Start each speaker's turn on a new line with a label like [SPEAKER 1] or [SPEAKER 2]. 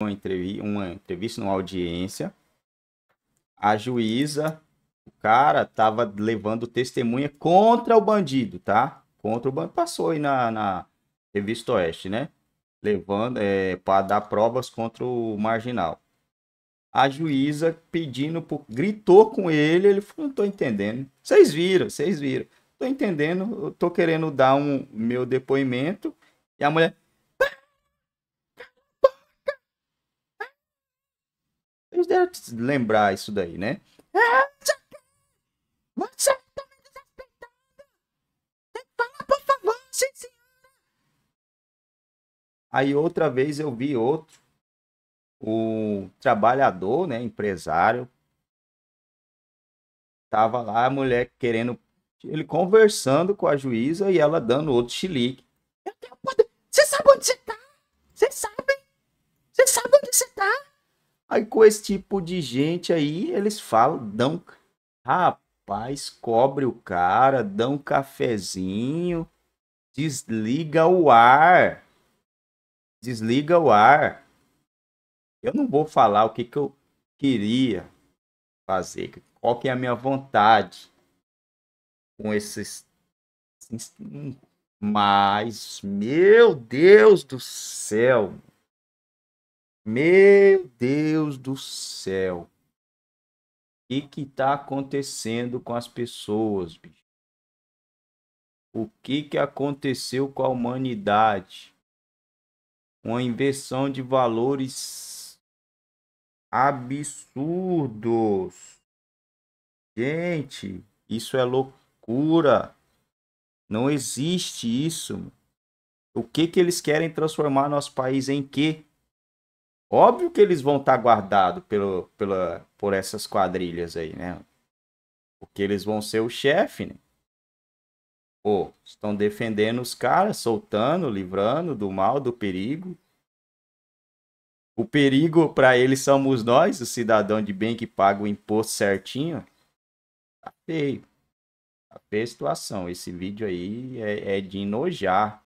[SPEAKER 1] uma entrevista, uma entrevista, numa audiência. A juíza, o cara tava levando testemunha contra o bandido, tá? Contra o bandido. Passou aí na, na revista Oeste, né? Levando é, para dar provas contra o marginal. A juíza pedindo, por... gritou com ele, ele falou, não tô entendendo. Vocês viram, vocês viram. Tô entendendo, eu tô querendo dar um meu depoimento. E a mulher, Eles devem lembrar isso daí, né? É, você tá me desrespeitando! Fala, por favor, sim, senhora! Aí outra vez eu vi outro, o trabalhador, né, empresário, tava lá a mulher querendo, ele conversando com a juíza e ela dando outro chilique. Eu tenho poder, você sabe onde você tá? Você sabe? Aí com esse tipo de gente aí, eles falam, dão, rapaz, cobre o cara, dão um cafezinho, desliga o ar. Desliga o ar. Eu não vou falar o que, que eu queria fazer, qual que é a minha vontade com esses hum, mas meu Deus do céu meu Deus do céu. O que que tá acontecendo com as pessoas, bicho? O que que aconteceu com a humanidade? Uma inversão de valores absurdos. Gente, isso é loucura. Não existe isso. O que que eles querem transformar nosso país em quê? Óbvio que eles vão estar tá guardados pelo, pela, por essas quadrilhas aí, né? Porque eles vão ser o chefe, né? Pô, estão defendendo os caras, soltando, livrando do mal, do perigo. O perigo para eles somos nós, o cidadão de bem que paga o imposto certinho. Tá feio. Tá feia a situação. Esse vídeo aí é, é de enojar.